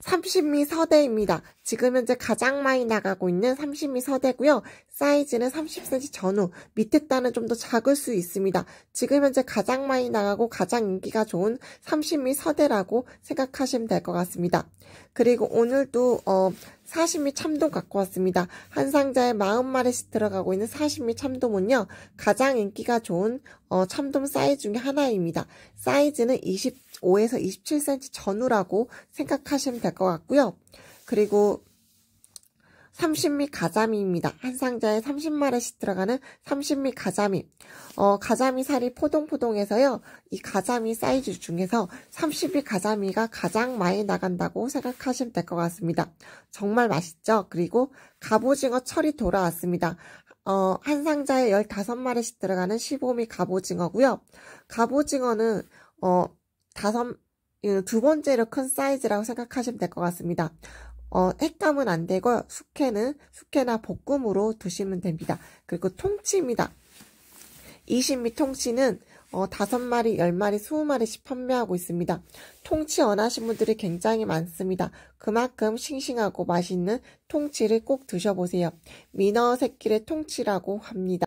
삼십미 서대입니다. 지금 현재 가장 많이 나가고 있는 삼십미 서대고요. 사이즈는 30cm 전후, 밑에 단은 좀 더 작을 수 있습니다. 지금 현재 가장 많이 나가고 가장 인기가 좋은 삼십미 서대라고 생각하시면 될 것 같습니다. 그리고 오늘도 어, 사시미 참돔 갖고 왔습니다. 한 상자에 마음마리씩 들어가고 있는 사시미 참돔은요. 가장 인기가 좋은 어, 참돔 사이즈 중에 하나입니다. 사이즈는 25에서 27cm 전후라고 생각하시면 될 것 같고요. 그리고 30미 가자미입니다. 한 상자에 30마리씩 들어가는 30미 가자미. 어, 가자미 살이 포동포동해서요. 이 가자미 사이즈 중에서 30미 가자미가 가장 많이 나간다고 생각하시면 될 것 같습니다. 정말 맛있죠? 그리고 갑오징어 철이 돌아왔습니다. 어, 한 상자에 15마리씩 들어가는 15미 갑오징어고요. 갑오징어는 어, 5, 두 번째로 큰 사이즈라고 생각하시면 될 것 같습니다. 어, 핵감은 안 되고 숙회는 숙회나 볶음으로 드시면 됩니다. 그리고 통치입니다. 2 0미 통치는 어, 5마리, 10마리, 20마리씩 판매하고 있습니다. 통치 원하신 분들이 굉장히 많습니다. 그만큼 싱싱하고 맛있는 통치를 꼭 드셔보세요. 민어 새끼를 통치라고 합니다.